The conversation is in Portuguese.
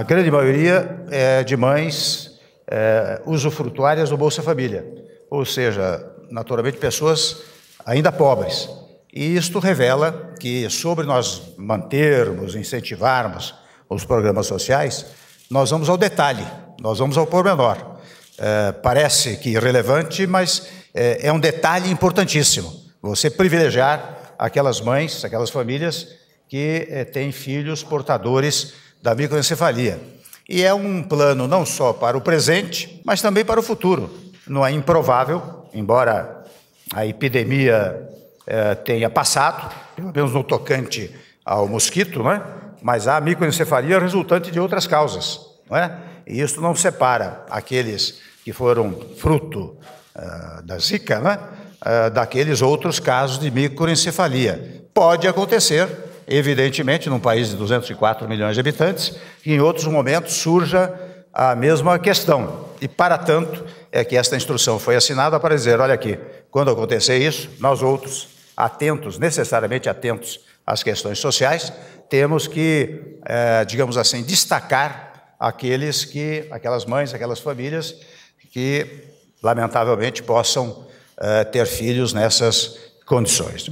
A grande maioria é de mães é, usufrutuárias do Bolsa Família, ou seja, naturalmente pessoas ainda pobres. E isto revela que, sobre nós mantermos, incentivarmos os programas sociais, nós vamos ao detalhe, nós vamos ao pormenor. É, parece que irrelevante, mas é, é um detalhe importantíssimo. Você privilegiar aquelas mães, aquelas famílias que é, têm filhos portadores da microencefalia. E é um plano não só para o presente, mas também para o futuro. Não é improvável, embora a epidemia eh, tenha passado, pelo menos no tocante ao mosquito, né? mas há microencefalia é resultante de outras causas. Não é? E isso não separa aqueles que foram fruto uh, da zika uh, daqueles outros casos de microencefalia. Pode acontecer, evidentemente, num país de 204 milhões de habitantes, que em outros momentos surja a mesma questão. E, para tanto, é que esta instrução foi assinada para dizer: olha aqui, quando acontecer isso, nós outros, atentos, necessariamente atentos às questões sociais, temos que, é, digamos assim, destacar aqueles que, aquelas mães, aquelas famílias que, lamentavelmente, possam é, ter filhos nessas condições.